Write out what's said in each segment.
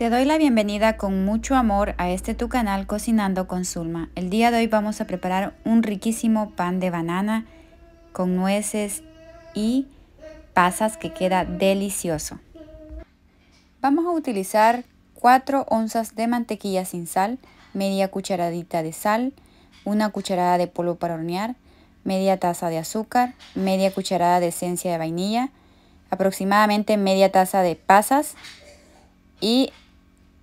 Te doy la bienvenida con mucho amor a este tu canal Cocinando con Zulma. El día de hoy vamos a preparar un riquísimo pan de banana con nueces y pasas que queda delicioso. Vamos a utilizar 4 onzas de mantequilla sin sal, media cucharadita de sal, una cucharada de polvo para hornear, media taza de azúcar, media cucharada de esencia de vainilla, aproximadamente media taza de pasas y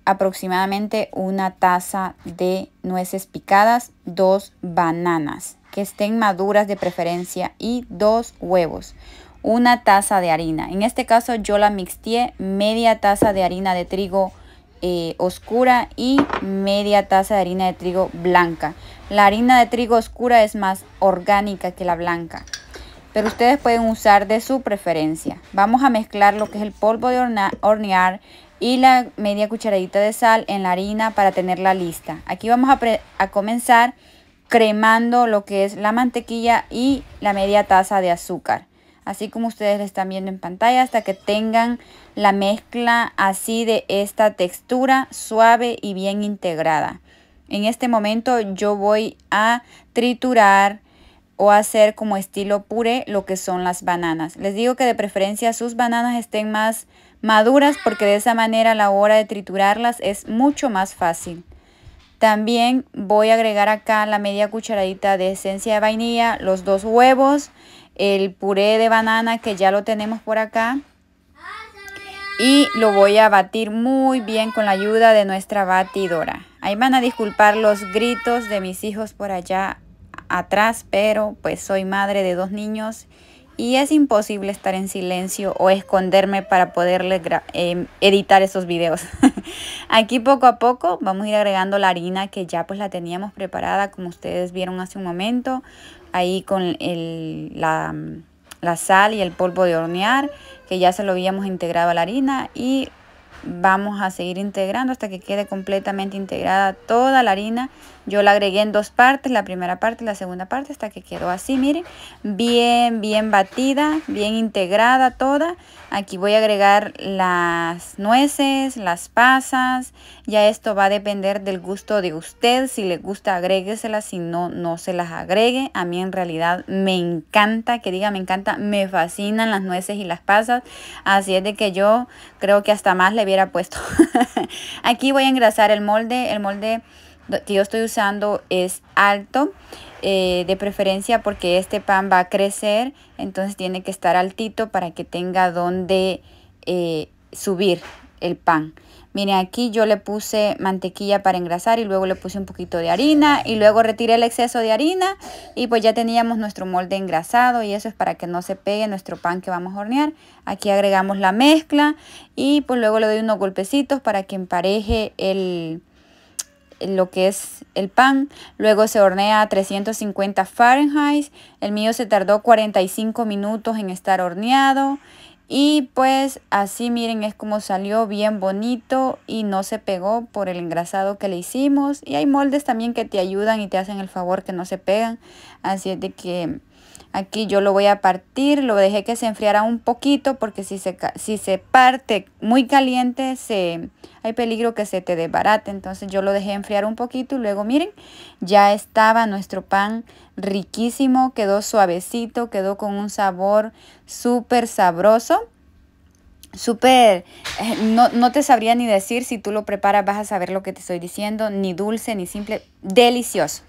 aproximadamente una taza de nueces picadas, dos bananas que estén maduras de preferencia y dos huevos una taza de harina. En este caso yo la mixteé media taza de harina de trigo eh, oscura y media taza de harina de trigo blanca. La harina de trigo oscura es más orgánica que la blanca, pero ustedes pueden usar de su preferencia. Vamos a mezclar lo que es el polvo de hornear, y la media cucharadita de sal en la harina para tenerla lista. Aquí vamos a, comenzar cremando lo que es la mantequilla y la media taza de azúcar. Así como ustedes están viendo en pantalla hasta que tengan la mezcla así de esta textura suave y bien integrada. En este momento yo voy a triturar o hacer como estilo puré lo que son las bananas. Les digo que de preferencia sus bananas estén más maduras porque de esa manera a la hora de triturarlas es mucho más fácil. También voy a agregar acá la media cucharadita de esencia de vainilla, los dos huevos, el puré de banana que ya lo tenemos por acá. Y lo voy a batir muy bien con la ayuda de nuestra batidora. Ahí van a disculpar los gritos de mis hijos por allá atrás, pero pues soy madre de dos niños y es imposible estar en silencio o esconderme para poder em, editar esos videos. Aquí poco a poco vamos a ir agregando la harina que ya pues la teníamos preparada como ustedes vieron hace un momento, ahí con el, la, la sal y el polvo de hornear que ya se lo habíamos integrado a la harina y vamos a seguir integrando hasta que quede completamente integrada toda la harina. Yo la agregué en dos partes, la primera parte y la segunda parte, hasta que quedó así, miren, bien, bien batida, bien integrada toda. Aquí voy a agregar las nueces, las pasas, ya esto va a depender del gusto de usted, si le gusta agrégueselas, si no, no se las agregue. A mí en realidad me encanta, que diga me encanta, me fascinan las nueces y las pasas, así es de que yo creo que hasta más le hubiera puesto. Aquí voy a engrasar el molde. El molde que yo estoy usando es alto. Eh, de preferencia porque este pan va a crecer. Entonces tiene que estar altito para que tenga donde eh, subir el pan. Miren, aquí yo le puse mantequilla para engrasar y luego le puse un poquito de harina y luego retiré el exceso de harina y pues ya teníamos nuestro molde engrasado y eso es para que no se pegue nuestro pan que vamos a hornear. Aquí agregamos la mezcla y pues luego le doy unos golpecitos para que empareje el lo que es el pan, luego se hornea a 350 Fahrenheit, el mío se tardó 45 minutos en estar horneado y pues así miren es como salió bien bonito y no se pegó por el engrasado que le hicimos. Y hay moldes también que te ayudan y te hacen el favor que no se pegan. Así es de que aquí yo lo voy a partir, lo dejé que se enfriara un poquito porque si se, si se parte muy caliente se, hay peligro que se te desbarate. Entonces yo lo dejé enfriar un poquito y luego miren ya estaba nuestro pan riquísimo, quedó suavecito, quedó con un sabor súper sabroso. Súper, eh, no, te sabría ni decir si tú lo preparas, vas a saber lo que te estoy diciendo, ni dulce, ni simple, delicioso.